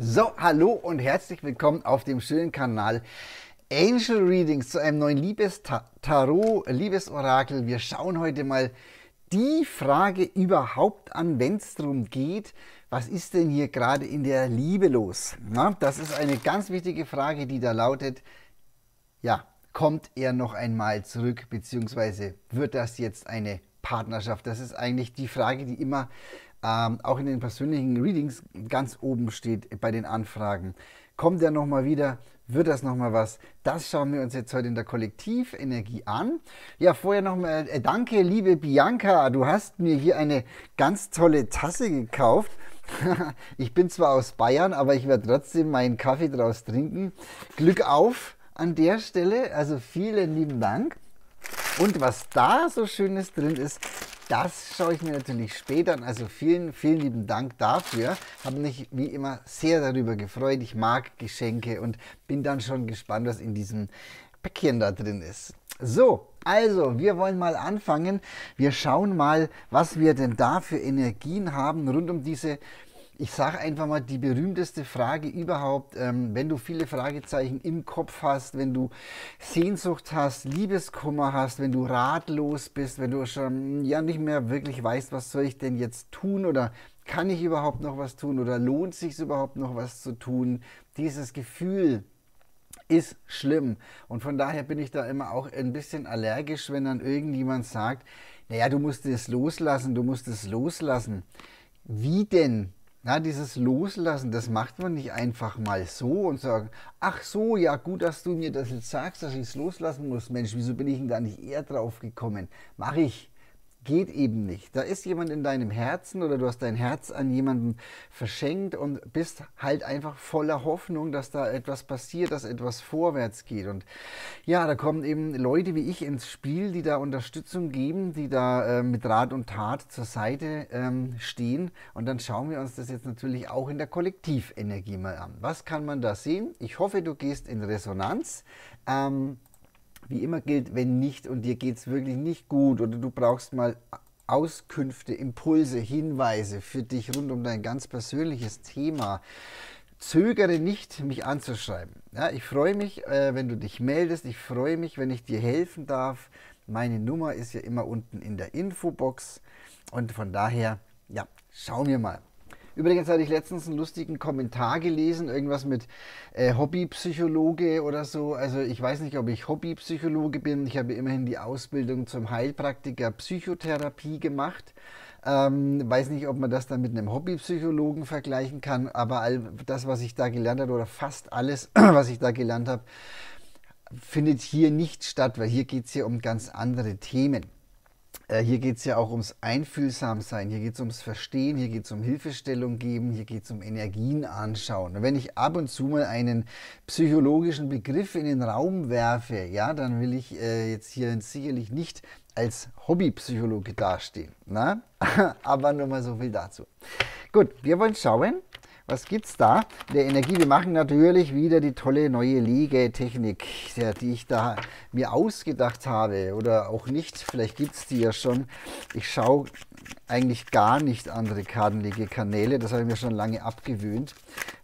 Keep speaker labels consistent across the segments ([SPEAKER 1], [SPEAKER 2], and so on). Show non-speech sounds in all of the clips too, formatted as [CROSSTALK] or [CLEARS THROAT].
[SPEAKER 1] So, hallo und herzlich willkommen auf dem schönen Kanal Angel Readings zu einem neuen Liebes-Tarot, Liebes-Orakel. Wir schauen heute mal die Frage überhaupt an, wenn es darum geht, was ist denn hier gerade in der Liebe los? Na, das ist eine ganz wichtige Frage, die da lautet, ja, kommt er noch einmal zurück, beziehungsweise wird das jetzt eine Partnerschaft? Das ist eigentlich die Frage, die immer ähm, auch in den persönlichen Readings ganz oben steht bei den Anfragen. Kommt er nochmal wieder? Wird das nochmal was? Das schauen wir uns jetzt heute in der Kollektivenergie an. Ja, vorher nochmal äh, danke, liebe Bianca. Du hast mir hier eine ganz tolle Tasse gekauft. [LAUGHS] ich bin zwar aus Bayern, aber ich werde trotzdem meinen Kaffee draus trinken. Glück auf an der Stelle. Also vielen lieben Dank. Und was da so schönes drin ist, das schaue ich mir natürlich später an. Also vielen, vielen lieben Dank dafür. Habe mich wie immer sehr darüber gefreut. Ich mag Geschenke und bin dann schon gespannt, was in diesem Päckchen da drin ist. So, also, wir wollen mal anfangen. Wir schauen mal, was wir denn da für Energien haben rund um diese ich sage einfach mal die berühmteste Frage überhaupt, ähm, wenn du viele Fragezeichen im Kopf hast, wenn du Sehnsucht hast, Liebeskummer hast, wenn du ratlos bist, wenn du schon hm, ja nicht mehr wirklich weißt, was soll ich denn jetzt tun oder kann ich überhaupt noch was tun oder lohnt sich überhaupt noch was zu tun? Dieses Gefühl ist schlimm und von daher bin ich da immer auch ein bisschen allergisch, wenn dann irgendjemand sagt, naja, du musst es loslassen, du musst es loslassen. Wie denn? Na, dieses Loslassen, das macht man nicht einfach mal so und sagen, ach so, ja gut, dass du mir das jetzt sagst, dass ich es loslassen muss. Mensch, wieso bin ich denn da nicht eher drauf gekommen? Mach ich geht eben nicht. Da ist jemand in deinem Herzen oder du hast dein Herz an jemanden verschenkt und bist halt einfach voller Hoffnung, dass da etwas passiert, dass etwas vorwärts geht. Und ja, da kommen eben Leute wie ich ins Spiel, die da Unterstützung geben, die da äh, mit Rat und Tat zur Seite ähm, stehen. Und dann schauen wir uns das jetzt natürlich auch in der Kollektivenergie mal an. Was kann man da sehen? Ich hoffe, du gehst in Resonanz. Ähm, wie immer gilt, wenn nicht und dir geht es wirklich nicht gut oder du brauchst mal Auskünfte, Impulse, Hinweise für dich rund um dein ganz persönliches Thema, zögere nicht, mich anzuschreiben. Ja, ich freue mich, äh, wenn du dich meldest. Ich freue mich, wenn ich dir helfen darf. Meine Nummer ist ja immer unten in der Infobox. Und von daher, ja, schauen wir mal. Übrigens hatte ich letztens einen lustigen Kommentar gelesen, irgendwas mit äh, Hobbypsychologe oder so. Also ich weiß nicht, ob ich Hobbypsychologe bin. Ich habe immerhin die Ausbildung zum Heilpraktiker Psychotherapie gemacht. Ähm, weiß nicht, ob man das dann mit einem Hobbypsychologen vergleichen kann, aber all das, was ich da gelernt habe, oder fast alles, [CLEARS THROAT] was ich da gelernt habe, findet hier nicht statt, weil hier geht es hier um ganz andere Themen. Äh, hier geht es ja auch ums Einfühlsamsein, hier geht es ums Verstehen, hier geht es um Hilfestellung geben, hier geht es um Energien anschauen. wenn ich ab und zu mal einen psychologischen Begriff in den Raum werfe, ja, dann will ich äh, jetzt hier sicherlich nicht als Hobbypsychologe dastehen. Na? [LAUGHS] Aber nur mal so viel dazu. Gut, wir wollen schauen, was gibt es da? Der Energie, wir machen natürlich wieder die tolle neue Liegetechnik, die ich da mir ausgedacht habe oder auch nicht. Vielleicht gibt es die ja schon. Ich schaue eigentlich gar nicht andere Kartenlegekanäle. Das habe ich mir schon lange abgewöhnt,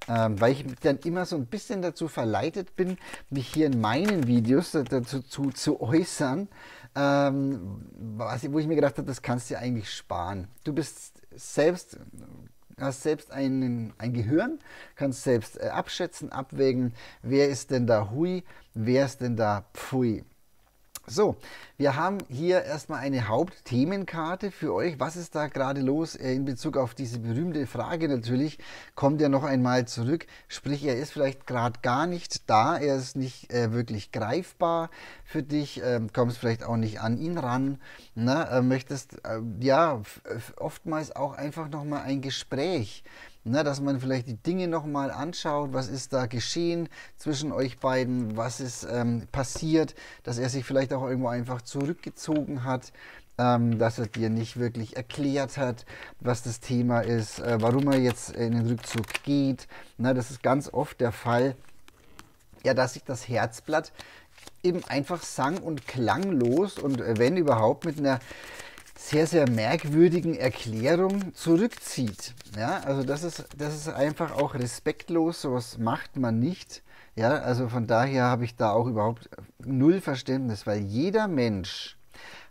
[SPEAKER 1] ähm, weil ich dann immer so ein bisschen dazu verleitet bin, mich hier in meinen Videos dazu zu, zu äußern. Ähm, was, wo ich mir gedacht habe, das kannst du dir eigentlich sparen. Du bist selbst hast selbst einen, ein Gehirn, kannst selbst äh, abschätzen, abwägen, wer ist denn da Hui, wer ist denn da Pfui. So, wir haben hier erstmal eine Hauptthemenkarte für euch. Was ist da gerade los äh, in Bezug auf diese berühmte Frage natürlich? Kommt er noch einmal zurück? Sprich, er ist vielleicht gerade gar nicht da, er ist nicht äh, wirklich greifbar für dich, ähm, kommst vielleicht auch nicht an ihn ran, ne? Äh, möchtest äh, ja oftmals auch einfach nochmal ein Gespräch na, dass man vielleicht die Dinge nochmal anschaut, was ist da geschehen zwischen euch beiden, was ist ähm, passiert, dass er sich vielleicht auch irgendwo einfach zurückgezogen hat, ähm, dass er dir nicht wirklich erklärt hat, was das Thema ist, äh, warum er jetzt in den Rückzug geht. Na, das ist ganz oft der Fall, ja, dass sich das Herzblatt eben einfach sang- und klanglos und äh, wenn überhaupt mit einer sehr, sehr merkwürdigen Erklärung zurückzieht. Ja, also das ist, das ist einfach auch respektlos, sowas macht man nicht. Ja, also von daher habe ich da auch überhaupt null Verständnis, weil jeder Mensch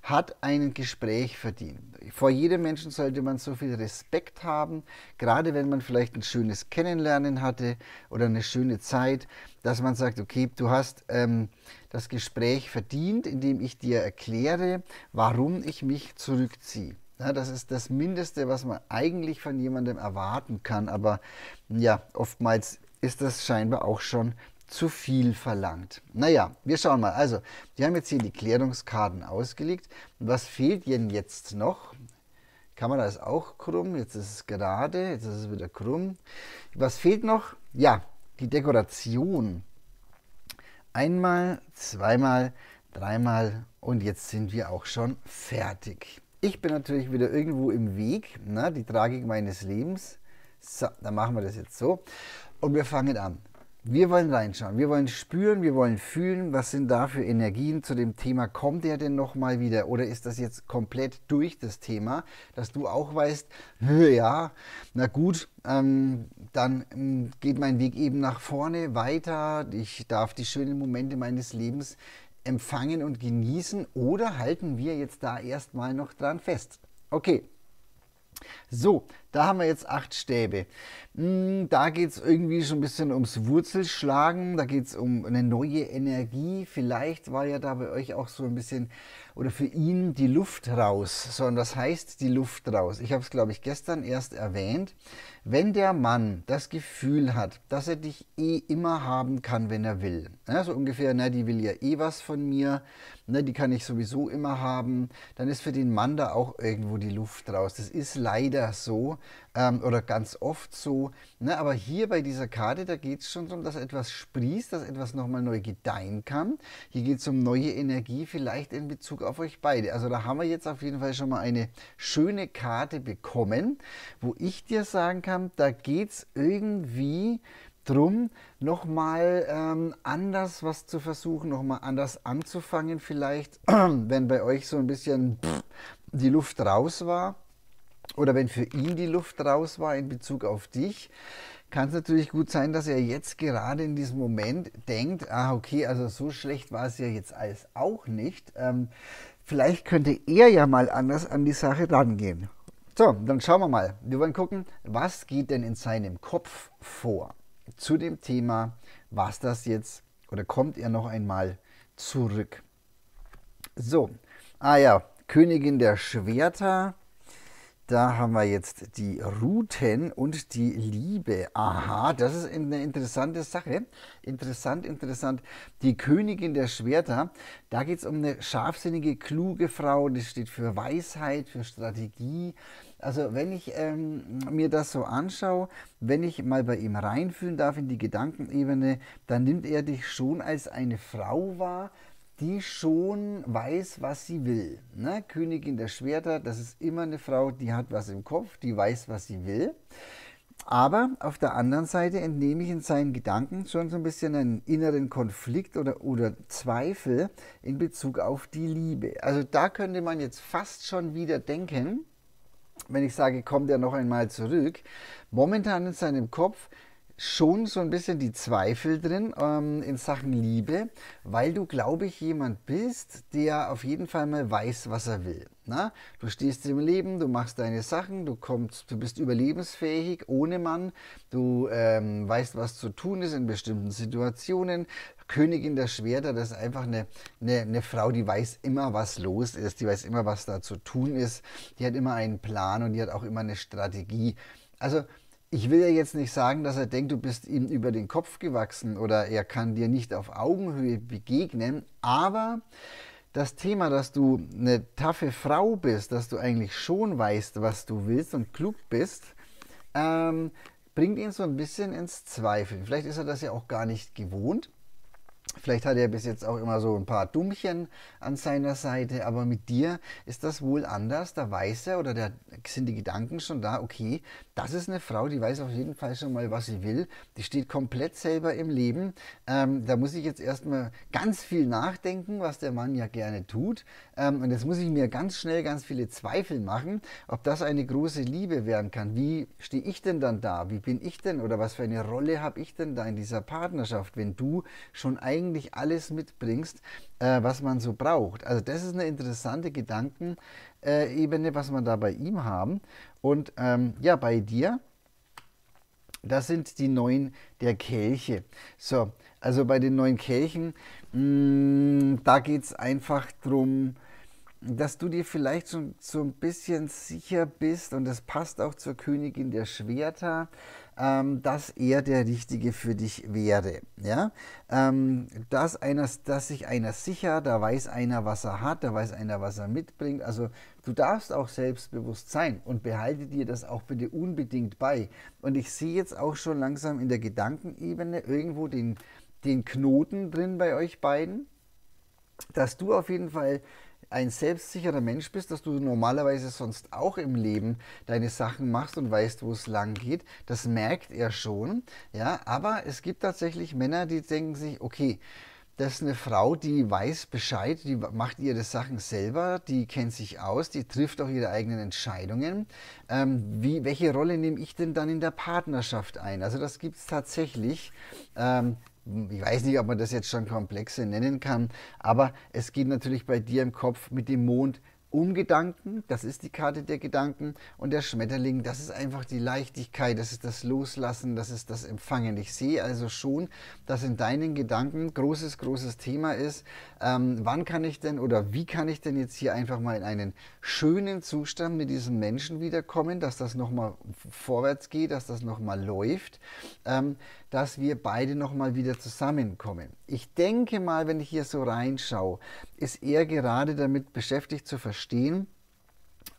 [SPEAKER 1] hat ein Gespräch verdient. Vor jedem Menschen sollte man so viel Respekt haben, gerade wenn man vielleicht ein schönes Kennenlernen hatte oder eine schöne Zeit, dass man sagt, okay, du hast ähm, das Gespräch verdient, indem ich dir erkläre, warum ich mich zurückziehe. Ja, das ist das Mindeste, was man eigentlich von jemandem erwarten kann. Aber ja, oftmals ist das scheinbar auch schon zu viel verlangt. Naja, wir schauen mal. Also, wir haben jetzt hier die Klärungskarten ausgelegt. Was fehlt Ihnen jetzt noch? Die Kamera ist auch krumm, jetzt ist es gerade, jetzt ist es wieder krumm. Was fehlt noch? Ja, die Dekoration. Einmal, zweimal, dreimal und jetzt sind wir auch schon fertig. Ich bin natürlich wieder irgendwo im Weg, ne? die Tragik meines Lebens. So, dann machen wir das jetzt so und wir fangen an. Wir wollen reinschauen, wir wollen spüren, wir wollen fühlen, was sind da für Energien zu dem Thema, kommt der denn nochmal wieder oder ist das jetzt komplett durch das Thema, dass du auch weißt, ja, na gut, ähm, dann ähm, geht mein Weg eben nach vorne weiter, ich darf die schönen Momente meines Lebens empfangen und genießen oder halten wir jetzt da erstmal noch dran fest? Okay, so, da haben wir jetzt acht Stäbe. Hm, da geht es irgendwie schon ein bisschen ums Wurzelschlagen, da geht es um eine neue Energie. Vielleicht war ja da bei euch auch so ein bisschen oder für ihn die Luft raus. So, und was heißt die Luft raus? Ich habe es, glaube ich, gestern erst erwähnt. Wenn der Mann das Gefühl hat, dass er dich eh immer haben kann, wenn er will, ja, ne, so ungefähr, na, ne, die will ja eh was von mir, na, ne, die kann ich sowieso immer haben, dann ist für den Mann da auch irgendwo die Luft raus. Das ist leider so ähm, oder ganz oft so. Ne? Aber hier bei dieser Karte, da geht es schon darum, dass etwas sprießt, dass etwas nochmal neu gedeihen kann. Hier geht es um neue Energie, vielleicht in Bezug auf euch beide. Also da haben wir jetzt auf jeden Fall schon mal eine schöne Karte bekommen, wo ich dir sagen kann, da geht es irgendwie drum, nochmal ähm, anders was zu versuchen, nochmal anders anzufangen vielleicht, [CLEARS THROAT] wenn bei euch so ein bisschen die Luft raus war oder wenn für ihn die Luft raus war in Bezug auf dich, kann es natürlich gut sein, dass er jetzt gerade in diesem Moment denkt, ah okay, also so schlecht war es ja jetzt alles auch nicht. Ähm, vielleicht könnte er ja mal anders an die Sache rangehen. So, dann schauen wir mal. Wir wollen gucken, was geht denn in seinem Kopf vor zu dem Thema, was das jetzt oder kommt er noch einmal zurück. So, ah ja, Königin der Schwerter da haben wir jetzt die Routen und die Liebe. Aha, das ist eine interessante Sache. Interessant, interessant. Die Königin der Schwerter, da geht es um eine scharfsinnige, kluge Frau. Das steht für Weisheit, für Strategie. Also wenn ich ähm, mir das so anschaue, wenn ich mal bei ihm reinfühlen darf in die Gedankenebene, dann nimmt er dich schon als eine Frau wahr, die schon weiß, was sie will. Ne? Königin der Schwerter, das ist immer eine Frau, die hat was im Kopf, die weiß, was sie will. Aber auf der anderen Seite entnehme ich in seinen Gedanken schon so ein bisschen einen inneren Konflikt oder, oder Zweifel in Bezug auf die Liebe. Also da könnte man jetzt fast schon wieder denken, wenn ich sage, kommt er noch einmal zurück, momentan in seinem Kopf schon so ein bisschen die Zweifel drin ähm, in Sachen Liebe, weil du, glaube ich, jemand bist, der auf jeden Fall mal weiß, was er will. Na? Ne? Du stehst im Leben, du machst deine Sachen, du kommst, du bist überlebensfähig ohne Mann, du ähm, weißt, was zu tun ist in bestimmten Situationen. Königin der Schwerter, das ist einfach eine, eine, eine Frau, die weiß immer, was los ist, die weiß immer, was da zu tun ist, die hat immer einen Plan und die hat auch immer eine Strategie. Also ich will ja jetzt nicht sagen, dass er denkt, du bist ihm über den Kopf gewachsen oder er kann dir nicht auf Augenhöhe begegnen, aber das Thema, dass du eine taffe Frau bist, dass du eigentlich schon weißt, was du willst und klug bist, ähm, bringt ihn so ein bisschen ins Zweifeln. Vielleicht ist er das ja auch gar nicht gewohnt. Vielleicht hat er bis jetzt auch immer so ein paar Dummchen an seiner Seite, aber mit dir ist das wohl anders. Da weiß er oder da sind die Gedanken schon da, okay, das ist eine Frau, die weiß auf jeden Fall schon mal, was sie will. Die steht komplett selber im Leben. Ähm, da muss ich jetzt erstmal ganz viel nachdenken, was der Mann ja gerne tut. Ähm, und jetzt muss ich mir ganz schnell ganz viele Zweifel machen, ob das eine große Liebe werden kann. Wie stehe ich denn dann da? Wie bin ich denn oder was für eine Rolle habe ich denn da in dieser Partnerschaft, wenn du schon eigentlich eigentlich alles mitbringst, äh, was man so braucht. Also das ist eine interessante Gedankenebene, was man da bei ihm haben. Und ähm, ja, bei dir, das sind die neun der Kelche. So, also bei den neun Kelchen, mh, mm, da geht es einfach darum, dass du dir vielleicht schon so ein bisschen sicher bist und das passt auch zur Königin der Schwerter, ähm, dass er der Richtige für dich wäre. Ja? Ähm, dass, einer, dass sich einer sicher, da weiß einer, was er hat, da weiß einer, was er mitbringt. Also du darfst auch selbstbewusst sein und behalte dir das auch bitte unbedingt bei. Und ich sehe jetzt auch schon langsam in der Gedankenebene irgendwo den, den Knoten drin bei euch beiden, dass du auf jeden Fall ein selbstsicherer Mensch bist, dass du normalerweise sonst auch im Leben deine Sachen machst und weißt, wo es lang geht. Das merkt er schon. Ja, aber es gibt tatsächlich Männer, die denken sich, okay, das ist eine Frau, die weiß Bescheid, die macht ihre Sachen selber, die kennt sich aus, die trifft auch ihre eigenen Entscheidungen. Ähm, wie, welche Rolle nehme ich denn dann in der Partnerschaft ein? Also das gibt es tatsächlich. Ähm, ich weiß nicht, ob man das jetzt schon komplexe nennen kann, aber es geht natürlich bei dir im Kopf mit dem Mond um Gedanken, das ist die Karte der Gedanken und der Schmetterling, das ist einfach die Leichtigkeit, das ist das Loslassen, das ist das Empfangen. Ich sehe also schon, dass in deinen Gedanken großes, großes Thema ist, ähm, wann kann ich denn oder wie kann ich denn jetzt hier einfach mal in einen schönen Zustand mit diesem Menschen wiederkommen, dass das nochmal vorwärts geht, dass das nochmal läuft. Ähm, dass wir beide nochmal wieder zusammenkommen. Ich denke mal, wenn ich hier so reinschaue, ist er gerade damit beschäftigt zu verstehen,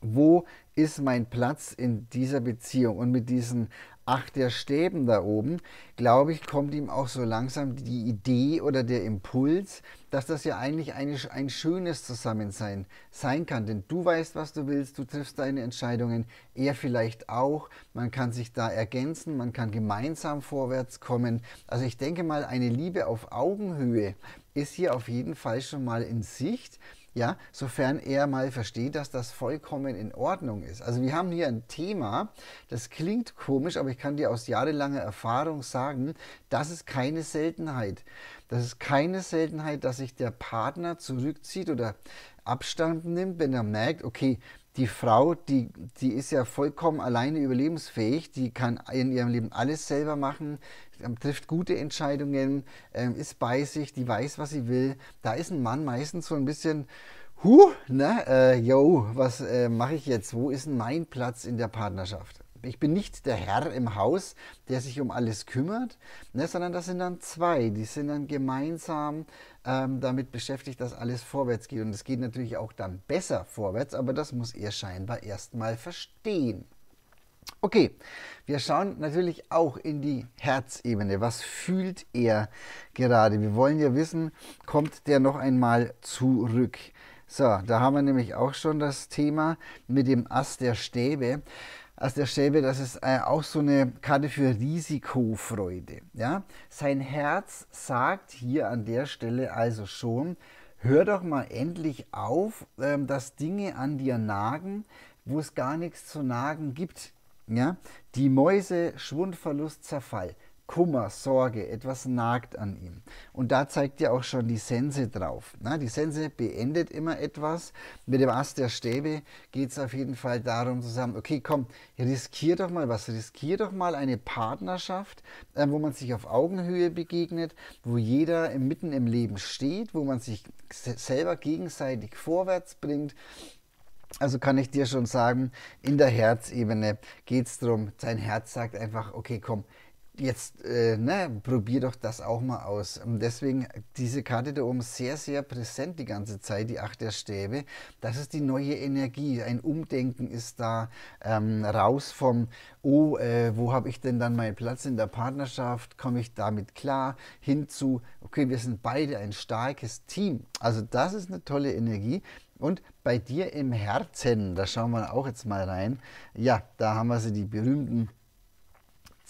[SPEAKER 1] wo ist mein Platz in dieser Beziehung. Und mit diesen acht der Stäben da oben, glaube ich, kommt ihm auch so langsam die Idee oder der Impuls, dass das ja eigentlich eine, ein schönes Zusammensein sein kann. Denn du weißt, was du willst, du triffst deine Entscheidungen, er vielleicht auch. Man kann sich da ergänzen, man kann gemeinsam vorwärts kommen. Also ich denke mal, eine Liebe auf Augenhöhe ist hier auf jeden Fall schon mal in Sicht ja, sofern er mal versteht, dass das vollkommen in Ordnung ist. Also wir haben hier ein Thema, das klingt komisch, aber ich kann dir aus jahrelanger Erfahrung sagen, das ist keine Seltenheit. Das ist keine Seltenheit, dass sich der Partner zurückzieht oder Abstand nimmt, wenn er merkt, okay, die Frau, die, die ist ja vollkommen alleine überlebensfähig, die kann in ihrem Leben alles selber machen, ähm, trifft gute Entscheidungen, ähm, ist bei sich, die weiß, was sie will. Da ist ein Mann meistens so ein bisschen, hu, ne, äh, yo, was äh, mache ich jetzt? Wo ist denn mein Platz in der Partnerschaft? ich bin nicht der Herr im Haus, der sich um alles kümmert, ne, sondern das sind dann zwei, die sind dann gemeinsam ähm, damit beschäftigt, dass alles vorwärts geht. Und es geht natürlich auch dann besser vorwärts, aber das muss er scheinbar erstmal verstehen. Okay, wir schauen natürlich auch in die Herzebene. Was fühlt er gerade? Wir wollen ja wissen, kommt der noch einmal zurück? So, da haben wir nämlich auch schon das Thema mit dem Ass der Stäbe. Ass der Stäbe, das ist äh, auch so eine Karte für Risikofreude. Ja? Sein Herz sagt hier an der Stelle also schon, hör doch mal endlich auf, ähm, dass Dinge an dir nagen, wo es gar nichts zu nagen gibt. Ja? Die Mäuse, Schwundverlust, Zerfall, Kummer, Sorge, etwas nagt an ihm. Und da zeigt ja auch schon die Sense drauf. Na, ne? die Sense beendet immer etwas. Mit dem Ast der Stäbe geht es auf jeden Fall darum zu sagen, okay, komm, riskier doch mal was, riskier doch mal eine Partnerschaft, äh, wo man sich auf Augenhöhe begegnet, wo jeder mitten im Leben steht, wo man sich selber gegenseitig vorwärts bringt also kann ich dir schon sagen, in der Herzebene geht es darum, dein Herz sagt einfach, okay, komm, jetzt äh, ne, probier doch das auch mal aus. Und deswegen diese Karte da oben sehr, sehr präsent die ganze Zeit, die Acht der Stäbe. Das ist die neue Energie. Ein Umdenken ist da ähm, raus vom, oh, äh, wo habe ich denn dann meinen Platz in der Partnerschaft? Komme ich damit klar? Hinzu, okay, wir sind beide ein starkes Team. Also das ist eine tolle Energie. Und bei dir im Herzen, da schauen wir auch jetzt mal rein. Ja, da haben wir sie, die berühmten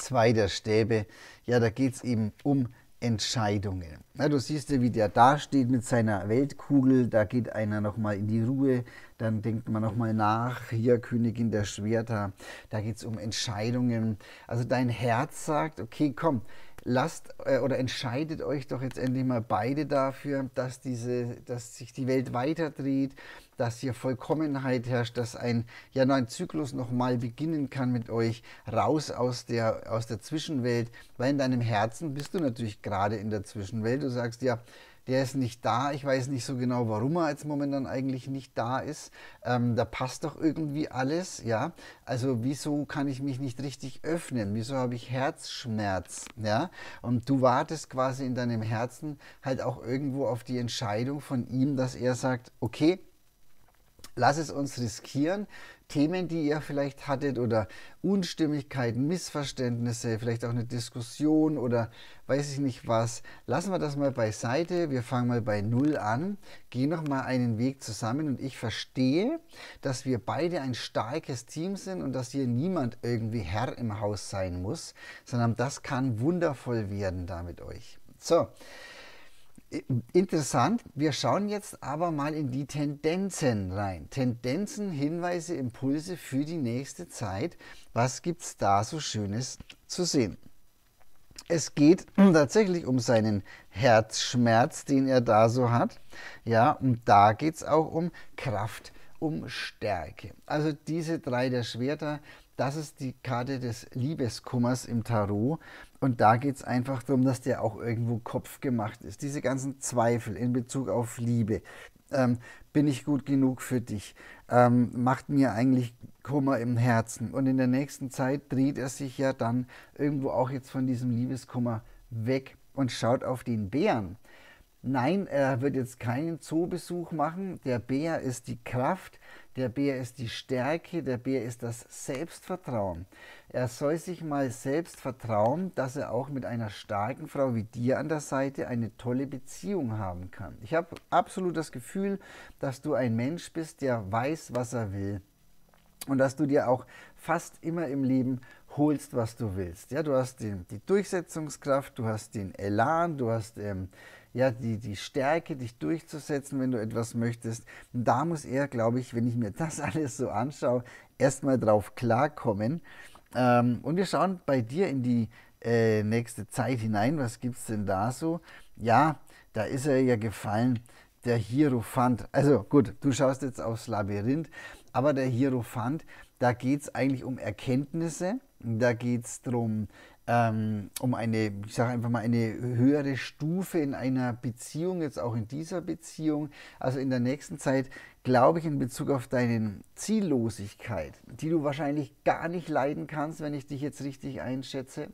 [SPEAKER 1] zwei der Stäbe. Ja, da geht es eben um Entscheidungen. Na, du siehst ja, wie der da steht mit seiner Weltkugel. Da geht einer nochmal in die Ruhe. Dann denkt man nochmal nach. Hier, Königin der Schwerter. Da geht es um Entscheidungen. Also dein Herz sagt, okay, komm, lasst äh, oder entscheidet euch doch jetzt endlich mal beide dafür, dass, diese, dass sich die Welt weiter dreht, dass hier Vollkommenheit herrscht, dass ein, ja, ein Zyklus nochmal beginnen kann mit euch, raus aus der, aus der Zwischenwelt, weil in deinem Herzen bist du natürlich gerade in der Zwischenwelt. Du sagst ja, der ist nicht da. Ich weiß nicht so genau, warum er jetzt momentan eigentlich nicht da ist. Ähm, da passt doch irgendwie alles, ja. Also wieso kann ich mich nicht richtig öffnen? Wieso habe ich Herzschmerz, ja? Und du wartest quasi in deinem Herzen halt auch irgendwo auf die Entscheidung von ihm, dass er sagt, okay, Lass es uns riskieren. Themen, die ihr vielleicht hattet oder Unstimmigkeiten, Missverständnisse, vielleicht auch eine Diskussion oder weiß ich nicht was, lassen wir das mal beiseite. Wir fangen mal bei Null an, gehen nochmal einen Weg zusammen und ich verstehe, dass wir beide ein starkes Team sind und dass hier niemand irgendwie Herr im Haus sein muss, sondern das kann wundervoll werden da mit euch. So, Interessant, wir schauen jetzt aber mal in die Tendenzen rein. Tendenzen, Hinweise, Impulse für die nächste Zeit. Was gibt es da so Schönes zu sehen? Es geht [CLEARS THROAT] tatsächlich um seinen Herzschmerz, den er da so hat. Ja, und da geht es auch um Kraft um Stärke. Also diese drei der Schwerter, das ist die Karte des Liebeskummers im Tarot. Und da geht es einfach darum, dass der auch irgendwo Kopf gemacht ist. Diese ganzen Zweifel in Bezug auf Liebe. Ähm, bin ich gut genug für dich? Ähm, macht mir eigentlich Kummer im Herzen. Und in der nächsten Zeit dreht er sich ja dann irgendwo auch jetzt von diesem Liebeskummer weg und schaut auf den Bären, Nein, er wird jetzt keinen Zoobesuch machen. Der Bär ist die Kraft, der Bär ist die Stärke, der Bär ist das Selbstvertrauen. Er soll sich mal selbst vertrauen, dass er auch mit einer starken Frau wie dir an der Seite eine tolle Beziehung haben kann. Ich habe absolut das Gefühl, dass du ein Mensch bist, der weiß, was er will. Und dass du dir auch fast immer im Leben holst, was du willst. Ja, du hast die, die Durchsetzungskraft, du hast den Elan, du hast ähm, ja, die, die Stärke, dich durchzusetzen, wenn du etwas möchtest. Und da muss er, glaube ich, wenn ich mir das [LAUGHS] alles so anschaue, erstmal drauf klarkommen. Ähm, und wir schauen bei dir in die äh, nächste Zeit hinein. Was gibt es denn da so? Ja, da ist er ja gefallen, der Hierophant. Also gut, du schaust jetzt aufs Labyrinth. Aber der Hierophant, da geht es eigentlich um Erkenntnisse, da geht es darum, ähm, um eine, ich sage einfach mal, eine höhere Stufe in einer Beziehung, jetzt auch in dieser Beziehung. Also in der nächsten Zeit, glaube ich, in Bezug auf deine Ziellosigkeit, die du wahrscheinlich gar nicht leiden kannst, wenn ich dich jetzt richtig einschätze.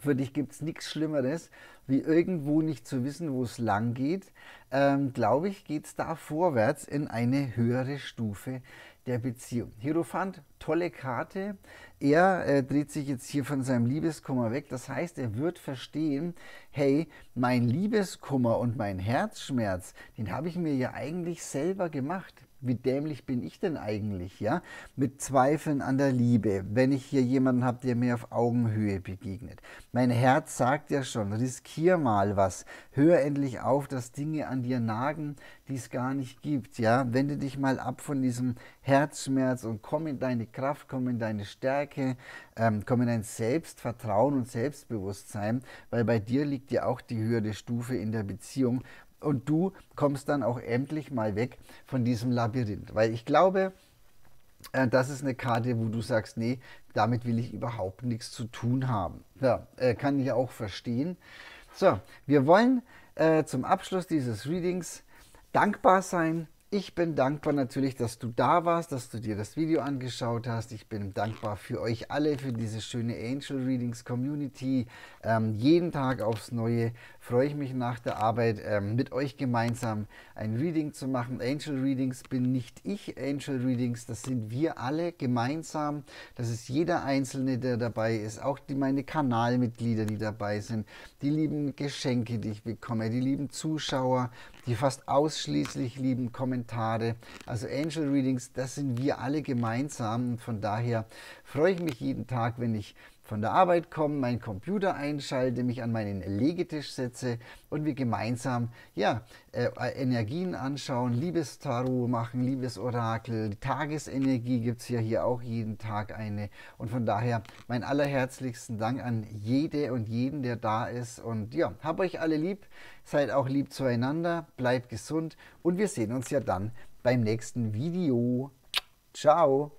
[SPEAKER 1] Für dich gibt es nichts Schlimmeres, wie irgendwo nicht zu wissen, wo es lang geht. Ähm, Glaube ich, geht es da vorwärts in eine höhere Stufe der Beziehung. Hierophant, tolle Karte. Er äh, dreht sich jetzt hier von seinem Liebeskummer weg. Das heißt, er wird verstehen, hey, mein Liebeskummer und mein Herzschmerz, den habe ich mir ja eigentlich selber gemacht. Wie dämlich bin ich denn eigentlich, ja? Mit Zweifeln an der Liebe, wenn ich hier jemanden habe, der mir auf Augenhöhe begegnet. Mein Herz sagt ja schon, riskier mal was. Hör endlich auf, dass Dinge an dir nagen, die es gar nicht gibt, ja? Wende dich mal ab von diesem Herzschmerz und komm in deine Kraft, komm in deine Stärke Stärke, ähm, kommen ein Selbstvertrauen und Selbstbewusstsein, weil bei dir liegt ja auch die höhere Stufe in der Beziehung und du kommst dann auch endlich mal weg von diesem Labyrinth, weil ich glaube, äh, das ist eine Karte, wo du sagst, nee, damit will ich überhaupt nichts zu tun haben. Ja, äh, kann ich auch verstehen. So, wir wollen äh, zum Abschluss dieses Readings dankbar sein ich bin dankbar natürlich, dass du da warst, dass du dir das Video angeschaut hast. Ich bin dankbar für euch alle, für diese schöne Angel Readings Community. Ähm, jeden Tag aufs Neue freue ich mich nach der Arbeit ähm, mit euch gemeinsam ein Reading zu machen. Angel Readings bin nicht ich, Angel Readings, das sind wir alle gemeinsam. Das ist jeder Einzelne, der dabei ist, auch die, meine Kanalmitglieder, die dabei sind, die lieben Geschenke, die ich bekomme, die lieben Zuschauer, die fast ausschließlich lieben Kommentare. Also Angel Readings, das sind wir alle gemeinsam. Und von daher freue ich mich jeden Tag, wenn ich von der Arbeit komme, meinen Computer einschalte, mich an meinen Legetisch setze und wir gemeinsam ja, äh, Energien anschauen, Liebestarot machen, Liebesorakel, Tagesenergie gibt es ja hier auch jeden Tag eine. Und von daher meinen allerherzlichsten Dank an jede und jeden, der da ist. Und ja, hab euch alle lieb, seid auch lieb zueinander, bleibt gesund und wir sehen uns ja dann beim nächsten Video. Ciao!